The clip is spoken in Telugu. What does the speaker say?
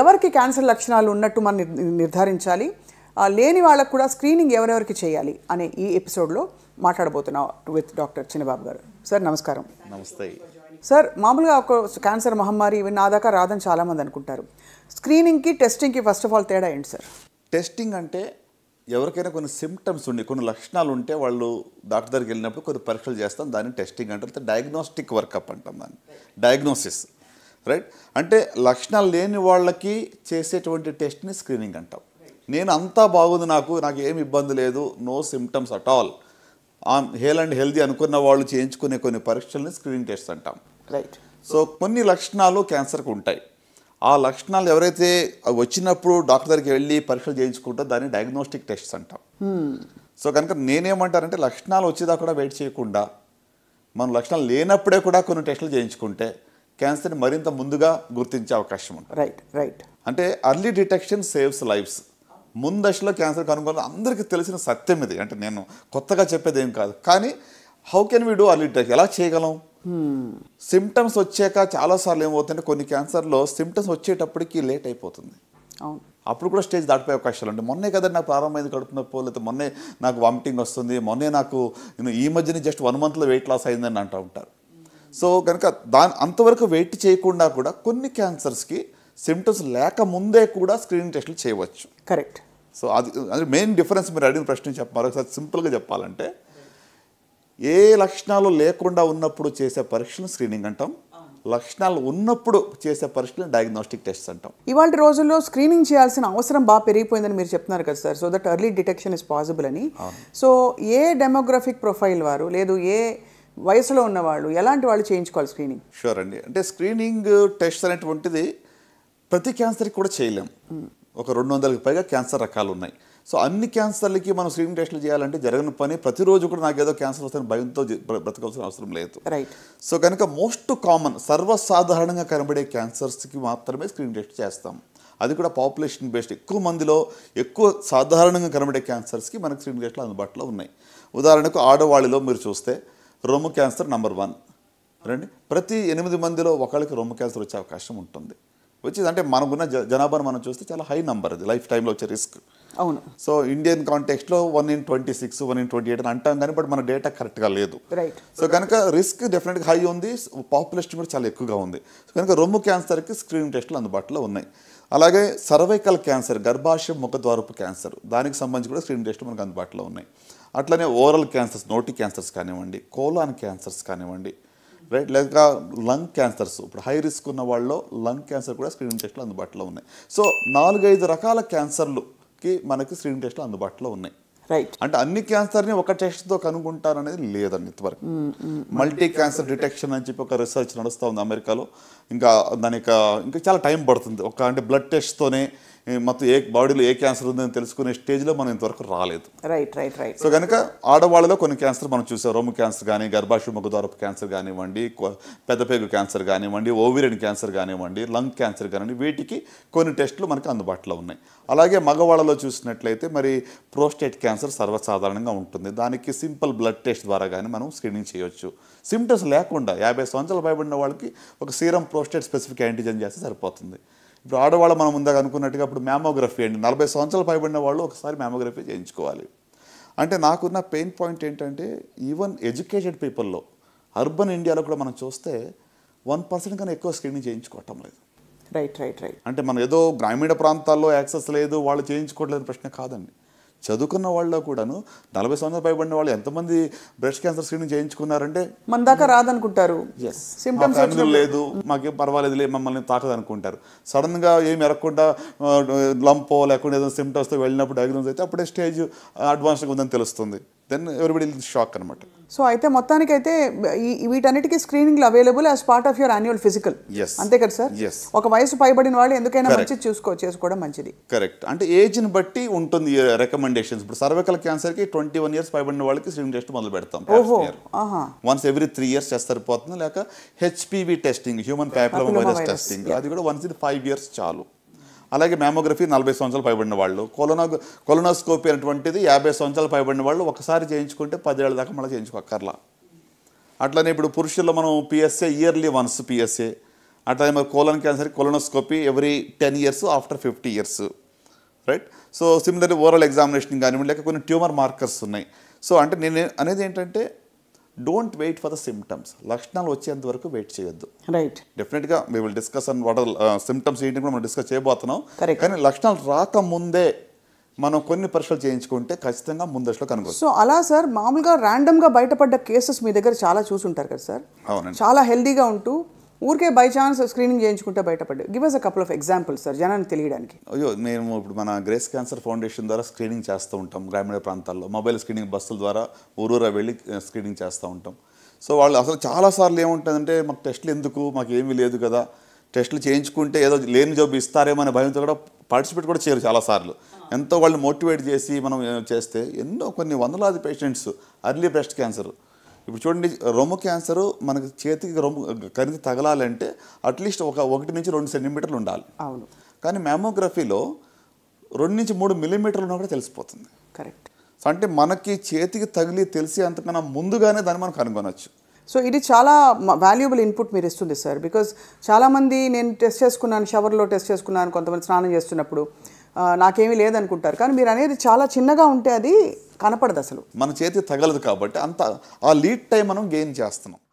ఎవరికి క్యాన్సర్ లక్షణాలు ఉన్నట్టు మనం నిర్ధారించాలి లేని వాళ్ళకు కూడా స్క్రీనింగ్ ఎవరెవరికి చేయాలి అనే ఈ ఎపిసోడ్లో మాట్లాడబోతున్నాం విత్ డాక్టర్ చిన్నబాబు గారు సార్ నమస్కారం నమస్తే సార్ మామూలుగా ఒక క్యాన్సర్ మహమ్మారి ఇవి నా దాకా రాదని చాలామంది అనుకుంటారు స్క్రీనింగ్కి టెస్టింగ్కి ఫస్ట్ ఆఫ్ ఆల్ తేడా ఏంటి సార్ టెస్టింగ్ అంటే ఎవరికైనా కొన్ని సిమ్టమ్స్ ఉండి కొన్ని లక్షణాలు ఉంటే వాళ్ళు డాక్టర్ దగ్గరికి వెళ్ళినప్పుడు కొన్ని పరీక్షలు చేస్తాం దాన్ని టెస్టింగ్ అంటారు డయాగ్నోస్టిక్ వర్కప్ అంటాం దాన్ని డయాగ్నోసిస్ రైట్ అంటే లక్షణాలు లేని వాళ్ళకి చేసేటువంటి టెస్ట్ని స్క్రీనింగ్ అంటాం నేను అంతా బాగుంది నాకు నాకు ఏమి ఇబ్బంది లేదు no symptoms at all hale and healthy అనుకున్న వాళ్ళు చేయించుకునే కొన్ని పరీక్షల్ని స్క్రీనింగ్ టెస్ట్ అంటాం రైట్ సో కొన్ని లక్షణాలు క్యాన్సర్కి ఉంటాయి ఆ లక్షణాలు ఎవరైతే వచ్చినప్పుడు డాక్టర్ దగ్గరికి వెళ్ళి పరీక్షలు చేయించుకుంటే దాన్ని డయాగ్నోస్టిక్ టెస్ట్స్ అంటాం సో కనుక నేనేమంటానంటే లక్షణాలు వచ్చేదా కూడా వెయిట్ చేయకుండా మనం లక్షణాలు లేనప్పుడే కూడా కొన్ని టెస్టులు చేయించుకుంటే క్యాన్సర్ని మరింత ముందుగా గుర్తించే అవకాశం ఉంటుంది రైట్ రైట్ అంటే అర్లీ డిటెక్షన్ సేవ్స్ లైఫ్స్ ముందశలో క్యాన్సర్ కనుగొనడం అందరికీ తెలిసిన సత్యం ఇది అంటే నేను కొత్తగా చెప్పేది ఏం కాదు కానీ how can we do early detection ఎలా చేయగలం సిమ్టమ్స్ hmm. వచ్చాక చాలాసార్లు ఏమవుతుందంటే కొన్ని క్యాన్సర్లో సిమ్టమ్స్ వచ్చేటప్పటికి లేట్ అయిపోతుంది అప్పుడు కూడా స్టేజ్ దాటిపోయే అవకాశాలు ఉంటాయి మొన్నే కదా నాకు ప్రారంభమైంది కడుపు నొప్పి లేకపోతే మొన్నే నాకు వామిటింగ్ వస్తుంది మొన్నే నాకు ఈ మధ్యనే జస్ట్ వన్ మంత్లో వెయిట్ లాస్ అయిందని అంటూ ఉంటారు సో కనుక దాని అంతవరకు వెయిట్ చేయకుండా కూడా కొన్ని క్యాన్సర్స్కి సిమ్టమ్స్ లేకముందే కూడా స్క్రీనింగ్ టెస్ట్లు చేయవచ్చు కరెక్ట్ సో అది అది మెయిన్ డిఫరెన్స్ మీరు అడిగిన ప్రశ్న చెప్ప మరొకసారి సింపుల్గా చెప్పాలంటే ఏ లక్షణాలు లేకుండా ఉన్నప్పుడు చేసే పరీక్షలు స్క్రీనింగ్ అంటాం లక్షణాలు ఉన్నప్పుడు చేసే పరీక్షలు డయాగ్నోస్టిక్ టెస్ట్ అంటాం ఇవాళ రోజుల్లో స్క్రీనింగ్ చేయాల్సిన అవసరం బాగా పెరిగిపోయిందని మీరు చెప్తున్నారు కదా sir so that early detection is possible అని సో ఏ డెమోగ్రఫిక్ ప్రొఫైల్ వారు లేదు ఏ వయసులో ఉన్నవాళ్ళు ఎలాంటి వాళ్ళు చేయించుకోవాలి స్క్రీనింగ్ షూర్ అండి అంటే స్క్రీనింగ్ టెస్ట్ అనేటువంటిది ప్రతి క్యాన్సర్కి కూడా చేయలేం ఒక రెండు వందలకి పైగా క్యాన్సర్ రకాలు ఉన్నాయి సో అన్ని క్యాన్సర్లకి మనం స్క్రీనింగ్ టెస్ట్లు చేయాలంటే జరగని పని ప్రతిరోజు కూడా నాకు ఏదో క్యాన్సర్ వస్తే భయంతో బ్రతకాల్సిన అవసరం లేదు రైట్ సో కనుక మోస్ట్ కామన్ సర్వసాధారణంగా కనబడే క్యాన్సర్స్కి మాత్రమే స్క్రీనింగ్ టెస్ట్ చేస్తాం అది కూడా పాపులేషన్ బేస్డ్ ఎక్కువ మందిలో ఎక్కువ సాధారణంగా కనబడే క్యాన్సర్స్కి మనకు స్క్రీనింగ్ టెస్ట్లు అందుబాటులో ఉన్నాయి ఉదాహరణకు ఆడవాళ్ళలో మీరు చూస్తే రొమ్ము క్యాన్సర్ నంబర్ వన్ రండి ప్రతి ఎనిమిది మందిలో ఒకళ్ళకి రొమ్ము క్యాన్సర్ వచ్చే అవకాశం ఉంటుంది వచ్చి అంటే మనకున్న జనాభాను మనం చూస్తే చాలా హై నంబర్ అది లైఫ్ టైంలో వచ్చే రిస్క్ అవును సో ఇండియన్ కాంటెక్స్ లో one in twenty six one in twenty eight అని అంటాం కానీ బట్ మన డేటా కరెక్ట్ గా లేదు రైట్ సో కనుక రిస్క్ డెఫినెట్ హై ఉంది పాపులేషన్ కూడా చాలా ఎక్కువగా ఉంది సో కనుక రొమ్ము క్యాన్సర్ కి స్క్రీనింగ్ టెస్టులు అందుబాటులో ఉన్నాయి అలాగే సర్వైకల్ క్యాన్సర్ గర్భాశయ ముఖద్వారపు క్యాన్సర్ దానికి సంబంధించి కూడా స్క్రీనింగ్ టెస్ట్ మనకు అందుబాటులో ఉన్నాయి అట్లనే ఓరల్ క్యాన్సర్స్ నోటి క్యాన్సర్స్ కానివ్వండి కోలాన్ క్యాన్సర్స్ కానివ్వండి రైట్ లేక లంగ్ క్యాన్సర్స్ ఇప్పుడు హై రిస్క్ ఉన్న వాళ్ళు లంగ్ క్యాన్సర్ కూడా స్క్రీనింగ్ టెస్ట్లు అందుబాటులో ఉన్నాయి సో నాలుగైదు రకాల క్యాన్సర్లు కి మనకి స్క్రీన్ టెస్ట్ అందుబాటులో ఉన్నాయి రైట్ అంటే అన్ని క్యాన్సర్ ని ఒక టెస్ట్ కనుగొంటారు అనేది లేదండి ఇంతవరకు మల్టీ క్యాన్సర్ డిటెక్షన్ అని చెప్పి ఒక రీసెర్చ్ నడుస్తూ ఉంది అమెరికాలో ఇంకా దాని ఇంకా చాలా టైం పడుతుంది ఒక అంటే బ్లడ్ టెస్ట్ తోనే మొత్తం ఏ బాడీలో ఏ క్యాన్సర్ ఉందని తెలుసుకునే స్టేజ్లో మనం ఇంతవరకు రాలేదు రైట్ రైట్ రైట్ సో కనుక ఆడవాళ్ళలో కొన్ని క్యాన్సర్ మనం చూసాం రొమ్ము క్యాన్సర్ కానీ గర్భాశయ ముఖద్వారపు క్యాన్సర్ కానివ్వండి పెద్దపేగు క్యాన్సర్ కానివ్వండి ఓవిరియన్ క్యాన్సర్ కానివ్వండి లంగ్ క్యాన్సర్ కానివ్వండి వీటికి కొన్ని టెస్టులు మనకు అందుబాటులో ఉన్నాయి అలాగే మగవాళ్ళలో చూసినట్లయితే మరి ప్రోస్టేట్ క్యాన్సర్ సర్వసాధారణంగా ఉంటుంది దానికి సింపుల్ బ్లడ్ టెస్ట్ ద్వారా కానీ మనం స్క్రీనింగ్ చేయవచ్చు సిమ్టమ్స్ లేకుండా యాభై సంవత్సరాలు భయపడిన వాళ్ళకి ఒక సీరం ప్రోస్టేట్ స్పెసిఫిక్ యాంటీజెన్ చేస్తే సరిపోతుంది ఇప్పుడు ఆడవాళ్ళు మనం ముందాక అనుకున్నట్టుగా ఇప్పుడు మ్యామోగ్రఫీ అండి నలభై సంవత్సరాలు పైబడిన వాళ్ళు ఒకసారి మ్యామోగ్రఫీ చేయించుకోవాలి అంటే నాకున్న పెయిన్ పాయింట్ ఏంటంటే ఈవెన్ ఎడ్యుకేటెడ్ పీపుల్లో అర్బన్ ఇండియాలో కూడా మనం చూస్తే వన్ పర్సెంట్ కన్నా ఎక్కువ స్క్రీనింగ్ చేయించుకోవటం లేదు రైట్ రైట్ రైట్ అంటే మనం ఏదో గ్రామీణ ప్రాంతాల్లో యాక్సెస్ లేదు వాళ్ళు చేయించుకోవట్లేదు ప్రశ్న కాదండి చదువుకున్న వాళ్ళలో కూడాను నలభై సంవత్సరాలు పైబడిన వాళ్ళు ఎంతమంది బ్రెస్ట్ క్యాన్సర్ స్క్రీనింగ్ చేయించుకున్నారంటే మన దాకా రాదనుకుంటారు లేదు మాకేం లేదు మమ్మల్ని తాకదు అనుకుంటారు సడన్గా ఏమి ఎరగకుండా లంపో లేకుండా ఏదైనా తో వెళ్ళినప్పుడు డయాగ్నోస్ అయితే అప్పుడే స్టేజ్ అడ్వాన్స్గా ఉందని తెలుస్తుంది దెన్ ఎవరిబడి షాక్ అనమాట సో అయితే మొత్తానికి అయితే వీటన్నిటికి స్క్రీనింగ్లు available as part of your annual physical అంతే కదా సార్ ఒక వయసు పైబడిన వాళ్ళు ఎందుకైనా మంచి చూసుకో చేసుకోవడం మంచిది కరెక్ట్ అంటే ఏజ్ని బట్టి ఉంటుంది రికమెండేషన్స్ ఇప్పుడు క్యాన్సర్ కి ట్వంటీ వన్ ఇయర్స్ పైబడిన వాళ్ళకి స్క్రీనింగ్ టెస్ట్ మొదలు పెడతాం once every three years test సరిపోతుంది లేక HPV testing human paper testing అది కూడా వన్స్ ఇది ఫైవ్ ఇయర్స్ చాలు అలాగే మ్యామోగ్రఫీ నలభై సంవత్సరాలు పైబడిన వాళ్ళు కొలోనా కొలోనాస్కోపీ అనేటువంటిది యాభై సంవత్సరాలు పైబడిన వాళ్ళు ఒకసారి చేయించుకుంటే పదేళ్ళ దాకా మళ్ళీ చేయించుకోక్కర్లా అట్లనే ఇప్పుడు పురుషుల్లో మనం పిఎస్ఏ ఇయర్లీ వన్స్ పిఎస్ఏ అట్లానే మరి colon cancer colonoscopy every ten years after fifty years right so similarly overall examination కానివ్వండి లేక కొన్ని ట్యూమర్ మార్కర్స్ ఉన్నాయి సో అంటే నేను అనేది ఏంటంటే don't wait for the symptoms లక్షణాలు వచ్చేంత వరకు వెయిట్ చేయొద్దు రైట్ డెఫినెట్ గా we will discuss on what symptoms ఏంటి కూడా మనం డిస్కస్ చేయబోతున్నాం కానీ లక్షణాలు రాకముందే మనం కొన్ని పరీక్షలు చేయించుకుంటే ఖచ్చితంగా ముందస్తులో కనుగొచ్చు సో అలా సార్ మామూలుగా ర్యాండమ్గా బయటపడ్డ కేసెస్ మీ దగ్గర చాలా చూసుంటారు కదా సార్ చాలా హెల్దీగా ఉంటూ ఊరికే బై ఛాన్స్ స్క్రీనింగ్ చేయించుకుంటే బయటపడ్డు give us a couple of examples sir జనాన్ని తెలియడానికి అయ్యో మేము ఇప్పుడు మన గ్రేస్ క్యాన్సర్ ఫౌండేషన్ ద్వారా స్క్రీనింగ్ చేస్తూ ఉంటాం గ్రామీణ ప్రాంతాల్లో మొబైల్ స్క్రీనింగ్ బస్సుల ద్వారా ఊరూర వెళ్ళి స్క్రీనింగ్ చేస్తూ ఉంటాం సో వాళ్ళు అసలు చాలాసార్లు ఏముంటుందంటే మాకు టెస్టులు ఎందుకు మాకు ఏమీ లేదు కదా టెస్టులు చేయించుకుంటే ఏదో లేని జాబ్ ఇస్తారేమో అనే భయంతో కూడా పార్టిసిపేట్ కూడా చేయరు చాలాసార్లు ఎంతో వాళ్ళు మోటివేట్ చేసి మనం చేస్తే ఎన్నో కొన్ని వందలాది పేషెంట్స్ అర్లీ బ్రెస్ట్ క్యాన్సర్ ఇప్పుడు చూడండి రొమ్ము క్యాన్సర్ మనకి చేతికి రొమ్ము కణితి తగలాలంటే అట్లీస్ట్ ఒక ఒకటి నుంచి రెండు సెంటీమీటర్లు ఉండాలి అవును కానీ మ్యామోగ్రఫీలో రెండు నుంచి మూడు మిల్లీమీటర్లు ఉన్నా కూడా తెలిసిపోతుంది కరెక్ట్ సో అంటే మనకి చేతికి తగిలి తెలిసి అంతకన్నా ముందుగానే దాన్ని మనం కనుగొనవచ్చు సో ఇది చాలా వాల్యుబుల్ ఇన్పుట్ మీరు ఇస్తుంది సార్ బికాజ్ చాలామంది నేను టెస్ట్ చేసుకున్నాను షవర్లో టెస్ట్ చేసుకున్నాను కొంతమంది స్నానం చేస్తున్నప్పుడు నాకేమీ లేదనుకుంటారు కానీ మీరు అనేది చాలా చిన్నగా ఉంటే అది కనపడదు అసలు మన చేతి తగలదు కాబట్టి అంత ఆ లీడ్ టైం మనం గెయిన్ చేస్తున్నాం